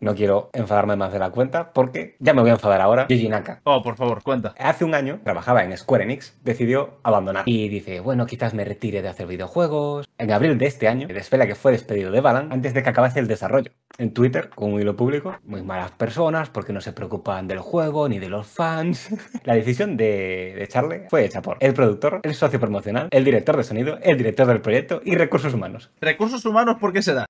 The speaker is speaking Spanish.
no quiero enfadarme más de la cuenta porque ya me voy a enfadar ahora. Yuji Naka. Oh, por favor, cuenta. Hace un año trabajaba en Square Enix, decidió abandonar y dice, bueno, quizás me retire de hacer videojuegos. En abril de este año, desvela que fue despedido de Balan antes de que acabase el desarrollo. En Twitter, con un hilo público, muy malas personas porque no se preocupan del juego ni de los fans. la decisión de, echarle fue hecha por el productor, el socio promocional, el director de sonido, el director del proyecto y recursos humanos. Recursos humanos, ¿por qué se da?